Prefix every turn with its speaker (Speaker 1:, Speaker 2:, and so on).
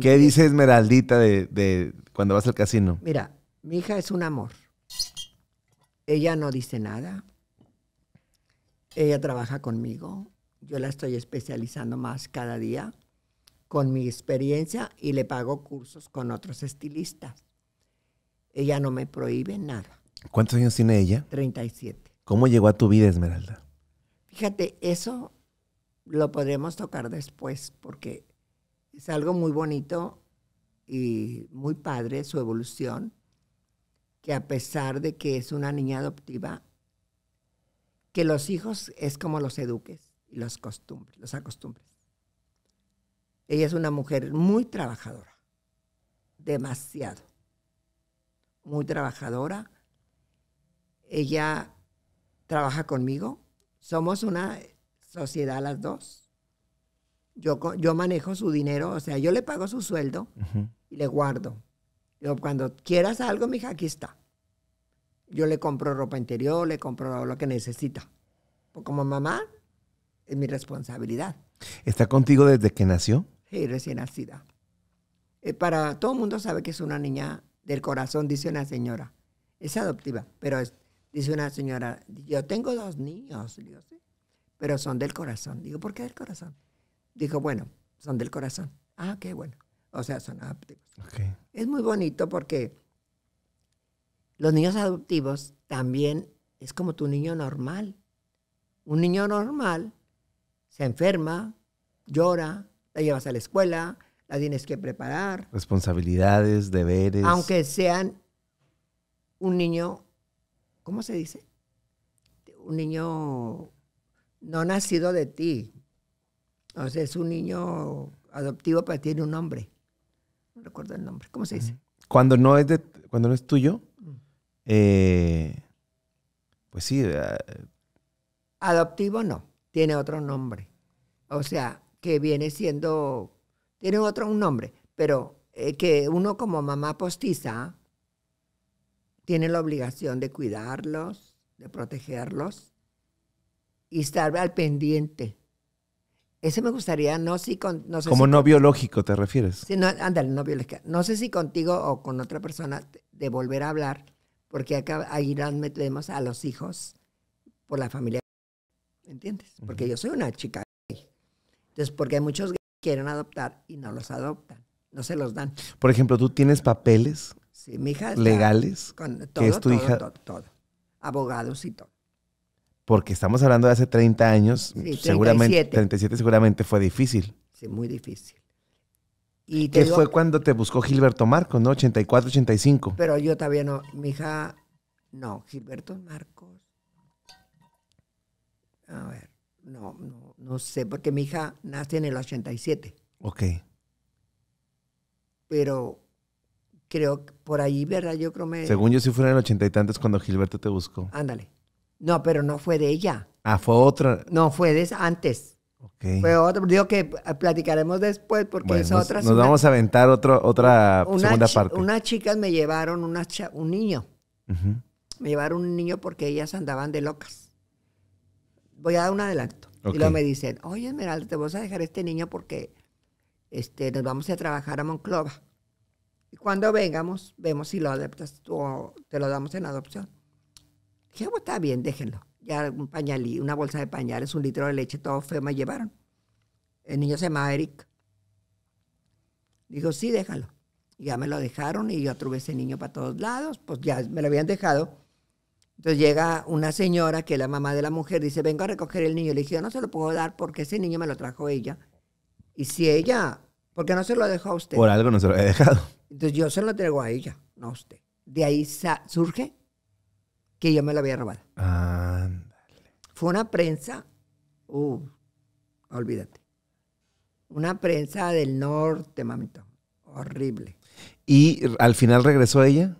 Speaker 1: ¿Qué dice Esmeraldita de, cuando vas al casino?
Speaker 2: Mira, mi hija es un amor. Ella no dice nada. Ella trabaja conmigo. Yo la estoy especializando más cada día con mi experiencia y le pago cursos con otros estilistas. Ella no me prohíbe nada.
Speaker 1: ¿Cuántos años tiene ella?
Speaker 2: 37.
Speaker 1: ¿Cómo llegó a tu vida, Esmeralda?
Speaker 2: Fíjate, eso lo podremos tocar después porque es algo muy bonito y muy padre su evolución, que a pesar de que es una niña adoptiva, que los hijos es como los eduques y los costumbres, los acostumbres. Ella es una mujer muy trabajadora, demasiado, muy trabajadora. Ella trabaja conmigo, somos una sociedad las dos yo, manejo su dinero, o sea, yo le pago su sueldo y le guardo. Yo, cuando quieras algo, mija, aquí está. Yo le compro ropa interior, le compro lo que necesita. Pues, como mamá, es mi responsabilidad.
Speaker 1: ¿Está contigo desde que nació?
Speaker 2: Sí, recién nacida. Eh, para todo el mundo sabe que es una niña del corazón, dice una señora. Es adoptiva, pero dice una señora, yo tengo dos niños, pero son del corazón. Digo, ¿por qué del corazón? dijo, bueno, son del corazón. Ah, qué bueno. O sea, son adoptivos. Es muy bonito porque los niños adoptivos también es como tu niño normal. Un niño normal se enferma, llora, la llevas a la escuela, la tienes que preparar.
Speaker 1: Responsabilidades, deberes. Aunque
Speaker 2: sean un niño, ¿cómo se dice? Un niño no nacido de ti. O sea, es un niño adoptivo, pero tiene un nombre. No recuerdo el nombre. ¿Cómo se dice?
Speaker 1: Cuando no es, de, cuando no es tuyo, eh, pues sí. Eh,
Speaker 2: adoptivo no, tiene otro nombre. O sea, que viene siendo, tiene otro un nombre, pero eh, que uno como mamá postiza tiene la obligación de cuidarlos, de protegerlos y estar al pendiente ese me gustaría, no, si con, sé Como no
Speaker 1: biológico te refieres.
Speaker 2: no, ándale, no biológico. No sé si contigo o con otra persona de volver a hablar, porque acá ahí nos metemos a los hijos por la familia. ¿Entiendes? Porque yo soy una chica gay. Entonces, porque hay muchos que quieren adoptar y no los adoptan, no se los dan.
Speaker 1: Por ejemplo, ¿tú tienes papeles sí, legales? es tu hija...
Speaker 2: abogados y todo
Speaker 1: porque estamos hablando de hace 30 años, 37. seguramente 37 seguramente fue difícil. Sí, muy difícil. ¿Qué fue cuando te buscó Gilberto Marcos, ¿no? 84, 85.
Speaker 2: Pero yo todavía no, mi hija, no, Gilberto Marcos. A ver, no, no, no sé, porque mi hija nace en el 87. Ok. Pero creo que por ahí, ¿verdad? Yo creo me... Según
Speaker 1: yo sí fue en el ochenta y tantos cuando Gilberto te buscó.
Speaker 2: Ándale. No, pero no fue de ella.
Speaker 1: Ah, fue otra.
Speaker 2: No, fue de antes. Okay. Fue otra, digo que platicaremos después porque es otra. Nos vamos a
Speaker 1: aventar otro, otra segunda parte.
Speaker 2: Unas chicas me llevaron un niño. Me llevaron un niño porque ellas andaban de locas. Voy a dar un adelanto. Y luego me dicen, oye Esmeralda, te vas a dejar este niño porque este, nos vamos a trabajar a Monclova. Y cuando vengamos, vemos si lo adaptas o te lo damos en adopción. Dije, bueno, ah, pues, está bien, déjenlo. Ya un pañalí, una bolsa de pañales, un litro de leche, todo feo, me llevaron. El niño se llama Eric. Dijo, sí, déjalo. Y ya me lo dejaron y yo tuve ese niño para todos lados, pues ya me lo habían dejado. Entonces llega una señora que es la mamá de la mujer, dice, vengo a recoger el niño. Le dije, yo no se lo puedo dar porque ese niño me lo trajo ella. Y si ella, ¿por qué no se lo dejó a usted? Por algo
Speaker 1: no se lo había dejado.
Speaker 2: Entonces yo se lo traigo a ella, no a usted. De ahí surge que yo me la había robado.
Speaker 1: Ándale.
Speaker 2: Fue una prensa, uh, olvídate. Una prensa del norte, mamito. Horrible.
Speaker 1: ¿Y al final regresó ella?